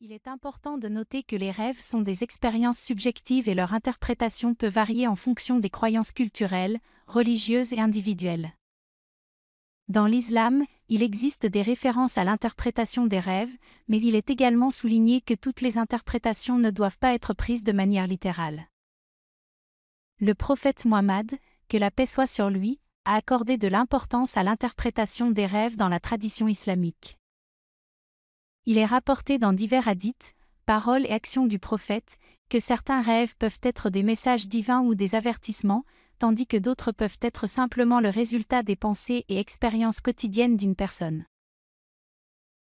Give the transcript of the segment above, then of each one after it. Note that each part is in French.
Il est important de noter que les rêves sont des expériences subjectives et leur interprétation peut varier en fonction des croyances culturelles, religieuses et individuelles. Dans l'islam, il existe des références à l'interprétation des rêves, mais il est également souligné que toutes les interprétations ne doivent pas être prises de manière littérale. Le prophète Muhammad, que la paix soit sur lui, a accordé de l'importance à l'interprétation des rêves dans la tradition islamique. Il est rapporté dans divers hadiths, paroles et actions du prophète, que certains rêves peuvent être des messages divins ou des avertissements, tandis que d'autres peuvent être simplement le résultat des pensées et expériences quotidiennes d'une personne.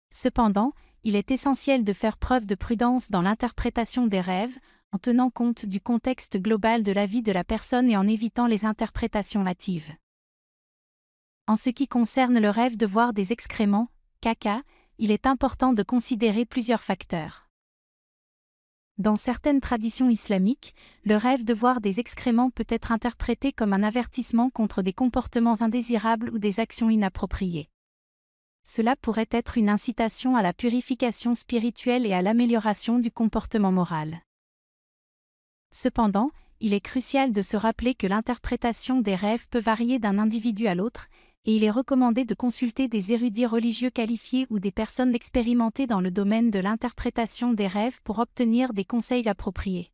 Cependant, il est essentiel de faire preuve de prudence dans l'interprétation des rêves, en tenant compte du contexte global de la vie de la personne et en évitant les interprétations natives. En ce qui concerne le rêve de voir des excréments, caca, il est important de considérer plusieurs facteurs. Dans certaines traditions islamiques, le rêve de voir des excréments peut être interprété comme un avertissement contre des comportements indésirables ou des actions inappropriées. Cela pourrait être une incitation à la purification spirituelle et à l'amélioration du comportement moral. Cependant, il est crucial de se rappeler que l'interprétation des rêves peut varier d'un individu à l'autre et il est recommandé de consulter des érudits religieux qualifiés ou des personnes expérimentées dans le domaine de l'interprétation des rêves pour obtenir des conseils appropriés.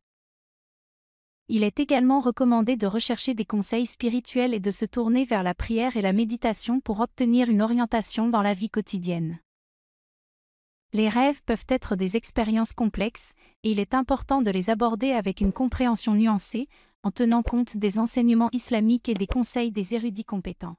Il est également recommandé de rechercher des conseils spirituels et de se tourner vers la prière et la méditation pour obtenir une orientation dans la vie quotidienne. Les rêves peuvent être des expériences complexes, et il est important de les aborder avec une compréhension nuancée, en tenant compte des enseignements islamiques et des conseils des érudits compétents.